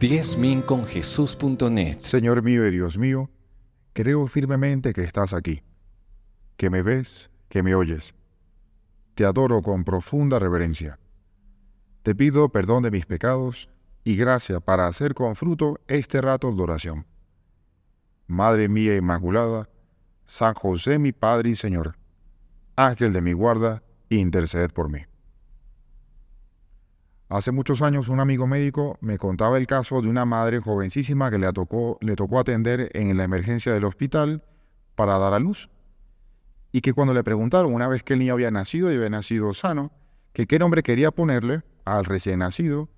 10minconjesus.net Señor mío y Dios mío, creo firmemente que estás aquí, que me ves, que me oyes. Te adoro con profunda reverencia. Te pido perdón de mis pecados y gracia para hacer con fruto este rato de oración. Madre mía Inmaculada, San José mi Padre y Señor, Ángel de mi guarda, interced por mí. Hace muchos años un amigo médico me contaba el caso de una madre jovencísima que le tocó, atender en la emergencia del hospital para dar a luz. Y que cuando le preguntaron, una vez que el niño había nacido y había nacido sano, que qué nombre quería ponerle al recién nacido,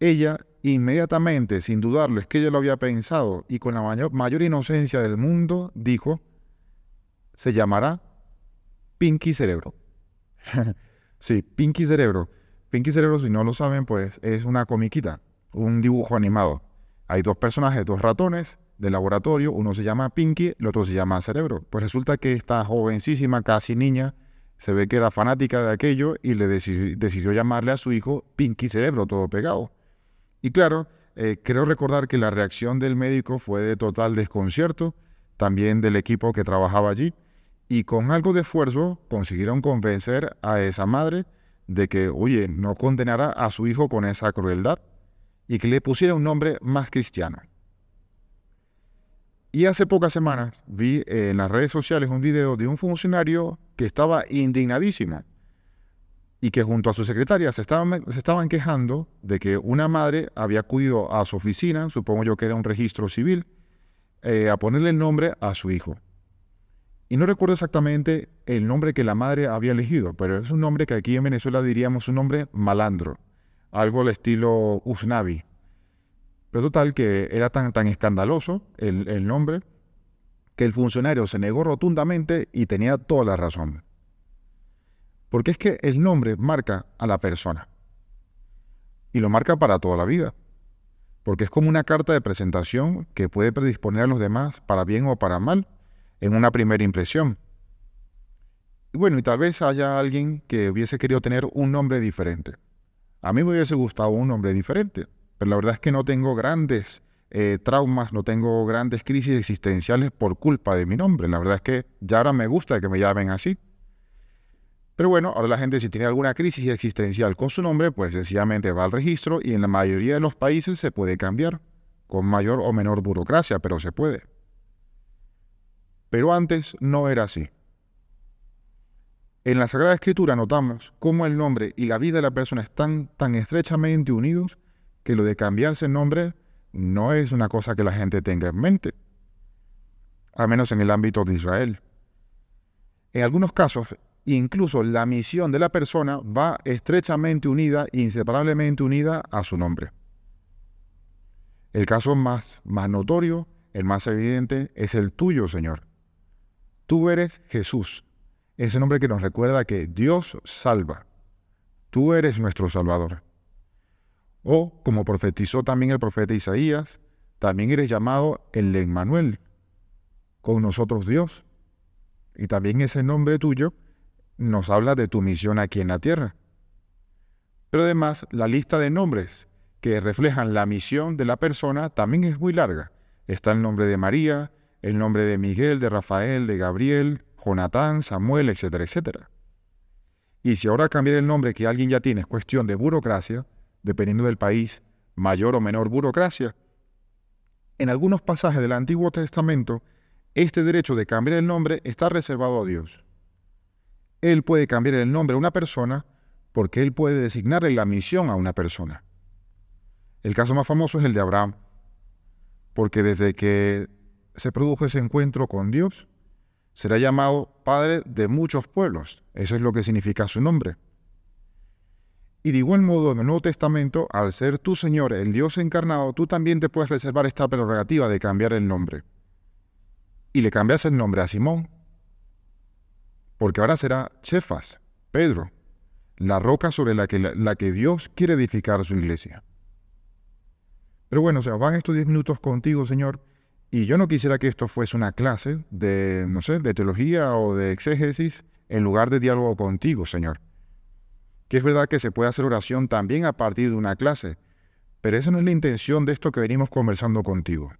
ella inmediatamente, sin dudarlo, es que ella lo había pensado y con la mayor inocencia del mundo, dijo, se llamará Pinky Cerebro. sí, Pinky Cerebro Pinky Cerebro, si no lo saben, pues es una comiquita, un dibujo animado. Hay dos personajes, dos ratones de laboratorio, uno se llama Pinky, el otro se llama Cerebro. Pues resulta que esta jovencísima, casi niña, se ve que era fanática de aquello y le decidió llamarle a su hijo Pinky Cerebro, todo pegado. Y claro, eh, creo recordar que la reacción del médico fue de total desconcierto, también del equipo que trabajaba allí, y con algo de esfuerzo consiguieron convencer a esa madre de que, oye, no condenará a su hijo con esa crueldad y que le pusiera un nombre más cristiano. Y hace pocas semanas vi eh, en las redes sociales un video de un funcionario que estaba indignadísimo y que junto a su secretaria se estaban, quejando de que una madre había acudido a su oficina, supongo yo que era un registro civil, eh, a ponerle el nombre a su hijo. Y no recuerdo exactamente el nombre que la madre había elegido, pero es un nombre que aquí en Venezuela diríamos un nombre malandro, algo al estilo Usnavi. Pero total que era tan, tan escandaloso el, el nombre que el funcionario se negó rotundamente y tenía toda la razón. Porque es que el nombre marca a la persona. Y lo marca para toda la vida. Porque es como una carta de presentación que puede predisponer a los demás para bien o para mal en una primera impresión. Y bueno, y tal vez haya alguien que hubiese querido tener un nombre diferente. A mí me hubiese gustado un nombre diferente, pero la verdad es que no tengo grandes eh, traumas, no tengo grandes crisis existenciales por culpa de mi nombre. La verdad es que ya ahora me gusta que me llamen así. Pero bueno, ahora la gente si tiene alguna crisis existencial con su nombre, pues sencillamente va al registro y en la mayoría de los países se puede cambiar, con mayor o menor burocracia, pero se puede. Pero antes no era así. En la Sagrada Escritura notamos cómo el nombre y la vida de la persona están tan estrechamente unidos que lo de cambiarse el nombre no es una cosa que la gente tenga en mente, al menos en el ámbito de Israel. En algunos casos, incluso la misión de la persona va estrechamente unida, inseparablemente unida a su nombre. El caso más, más notorio, el más evidente, es el tuyo, Señor. Tú eres Jesús, ese nombre que nos recuerda que Dios salva. Tú eres nuestro Salvador. O, como profetizó también el profeta Isaías, también eres llamado el Emmanuel, con nosotros Dios. Y también ese nombre tuyo nos habla de tu misión aquí en la tierra. Pero además, la lista de nombres que reflejan la misión de la persona también es muy larga. Está el nombre de María, el nombre de Miguel, de Rafael, de Gabriel, Jonatán, Samuel, etcétera, etcétera. Y si ahora cambiar el nombre que alguien ya tiene es cuestión de burocracia, dependiendo del país, mayor o menor burocracia, en algunos pasajes del Antiguo Testamento, este derecho de cambiar el nombre está reservado a Dios. Él puede cambiar el nombre a una persona porque Él puede designarle la misión a una persona. El caso más famoso es el de Abraham, porque desde que se produjo ese encuentro con Dios, será llamado Padre de muchos pueblos. Eso es lo que significa su nombre. Y de igual modo, en el Nuevo Testamento, al ser tu Señor, el Dios encarnado, tú también te puedes reservar esta prerrogativa de cambiar el nombre. Y le cambias el nombre a Simón, porque ahora será Chefas, Pedro, la roca sobre la que, la, que Dios quiere edificar su iglesia. Pero bueno, se van estos diez minutos contigo, Señor, y yo no quisiera que esto fuese una clase de, no sé, de teología o de exégesis en lugar de diálogo contigo, Señor. Que es verdad que se puede hacer oración también a partir de una clase, pero esa no es la intención de esto que venimos conversando contigo.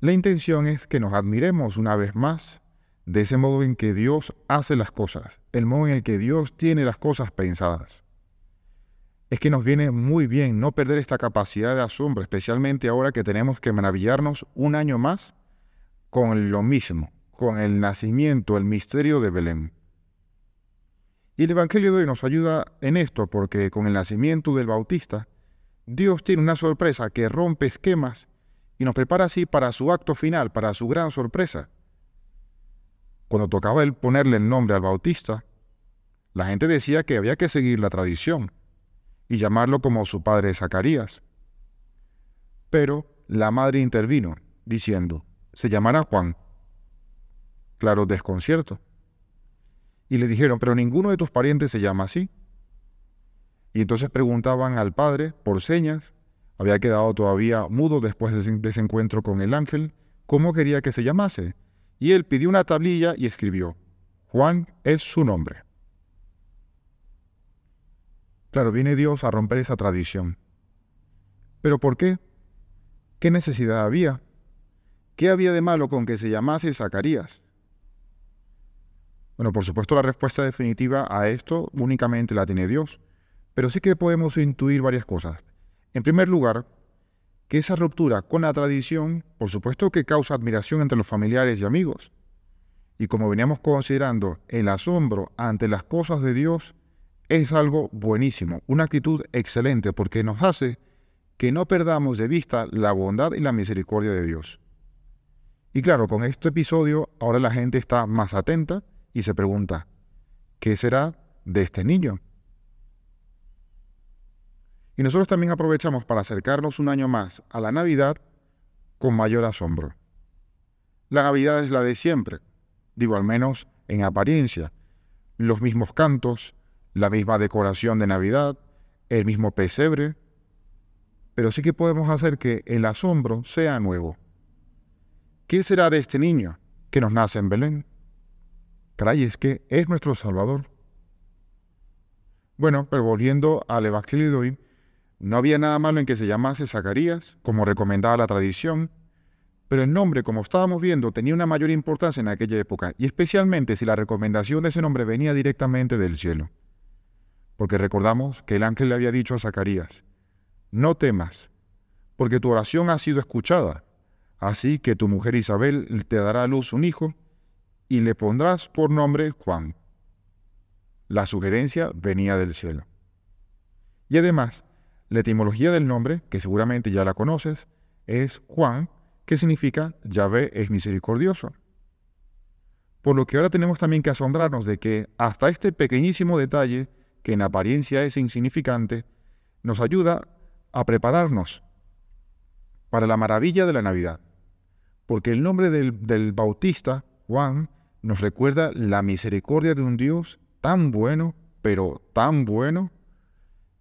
La intención es que nos admiremos una vez más de ese modo en que Dios hace las cosas, el modo en el que Dios tiene las cosas pensadas es que nos viene muy bien no perder esta capacidad de asombro, especialmente ahora que tenemos que maravillarnos un año más con lo mismo, con el nacimiento, el misterio de Belén. Y el Evangelio de hoy nos ayuda en esto, porque con el nacimiento del Bautista, Dios tiene una sorpresa que rompe esquemas y nos prepara así para su acto final, para su gran sorpresa. Cuando tocaba el ponerle el nombre al Bautista, la gente decía que había que seguir la tradición, y llamarlo como su padre Zacarías. Pero la madre intervino, diciendo, se llamará Juan. Claro desconcierto. Y le dijeron, pero ninguno de tus parientes se llama así. Y entonces preguntaban al padre por señas, había quedado todavía mudo después de ese encuentro con el ángel, cómo quería que se llamase. Y él pidió una tablilla y escribió, Juan es su nombre. Claro, viene Dios a romper esa tradición. ¿Pero por qué? ¿Qué necesidad había? ¿Qué había de malo con que se llamase Zacarías? Bueno, por supuesto la respuesta definitiva a esto únicamente la tiene Dios, pero sí que podemos intuir varias cosas. En primer lugar, que esa ruptura con la tradición, por supuesto que causa admiración entre los familiares y amigos. Y como veníamos considerando, el asombro ante las cosas de Dios es algo buenísimo, una actitud excelente porque nos hace que no perdamos de vista la bondad y la misericordia de Dios. Y claro, con este episodio ahora la gente está más atenta y se pregunta, ¿qué será de este niño? Y nosotros también aprovechamos para acercarnos un año más a la Navidad con mayor asombro. La Navidad es la de siempre, digo al menos en apariencia. Los mismos cantos, la misma decoración de Navidad, el mismo pesebre, pero sí que podemos hacer que el asombro sea nuevo. ¿Qué será de este niño que nos nace en Belén? Caray, que es nuestro Salvador. Bueno, pero volviendo al Evangelio de hoy, no había nada malo en que se llamase Zacarías, como recomendaba la tradición, pero el nombre, como estábamos viendo, tenía una mayor importancia en aquella época, y especialmente si la recomendación de ese nombre venía directamente del cielo porque recordamos que el ángel le había dicho a Zacarías, no temas, porque tu oración ha sido escuchada, así que tu mujer Isabel te dará a luz un hijo y le pondrás por nombre Juan. La sugerencia venía del cielo. Y además, la etimología del nombre, que seguramente ya la conoces, es Juan, que significa Yahvé es misericordioso. Por lo que ahora tenemos también que asombrarnos de que hasta este pequeñísimo detalle que en apariencia es insignificante, nos ayuda a prepararnos para la maravilla de la Navidad. Porque el nombre del, Bautista, Juan, nos recuerda la misericordia de un Dios tan bueno, pero tan bueno,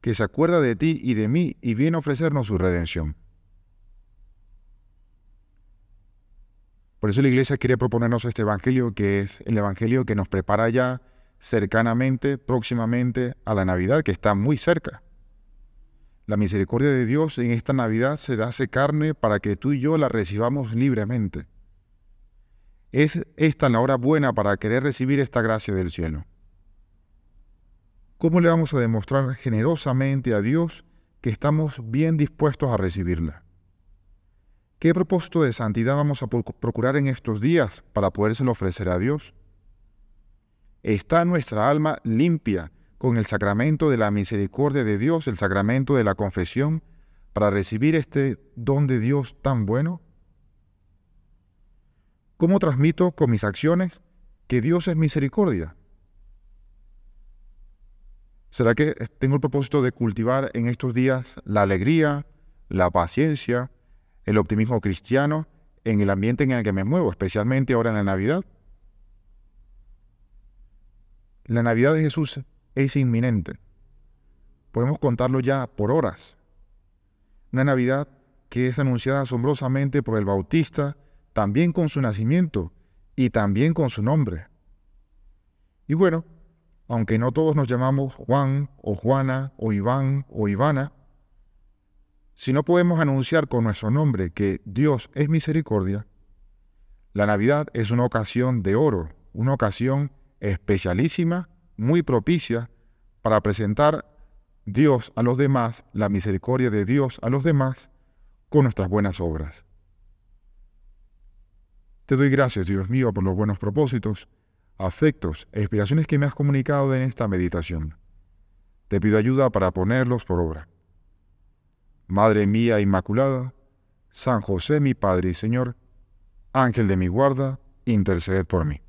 que se acuerda de ti y de mí y viene a ofrecernos su redención. Por eso la iglesia quiere proponernos este evangelio que es el evangelio que nos prepara ya cercanamente, próximamente a la Navidad, que está muy cerca. La misericordia de Dios en esta Navidad se hace carne para que tú y yo la recibamos libremente. Es esta la hora buena para querer recibir esta gracia del cielo. ¿Cómo le vamos a demostrar generosamente a Dios que estamos bien dispuestos a recibirla? ¿Qué propósito de santidad vamos a procurar en estos días para podérselo ofrecer a Dios? está nuestra alma limpia con el sacramento de la misericordia de Dios, el sacramento de la confesión, para recibir este don de Dios tan bueno? ¿Cómo transmito con mis acciones que Dios es misericordia? ¿Será que tengo el propósito de cultivar en estos días la alegría, la paciencia, el optimismo cristiano en el ambiente en el que me muevo, especialmente ahora en la Navidad? La Navidad de Jesús es inminente. Podemos contarlo ya por horas. Una Navidad que es anunciada asombrosamente por el Bautista, también con su nacimiento y también con su nombre. Y bueno, aunque no todos nos llamamos Juan o Juana o Iván o Ivana, si no podemos anunciar con nuestro nombre que Dios es misericordia, la Navidad es una ocasión de oro, una ocasión especialísima, muy propicia para presentar Dios a los demás, la misericordia de Dios a los demás, con nuestras buenas obras. Te doy gracias, Dios mío, por los buenos propósitos, afectos e inspiraciones que me has comunicado en esta meditación. Te pido ayuda para ponerlos por obra. Madre mía Inmaculada, San José mi Padre y Señor, Ángel de mi guarda, interceded por mí.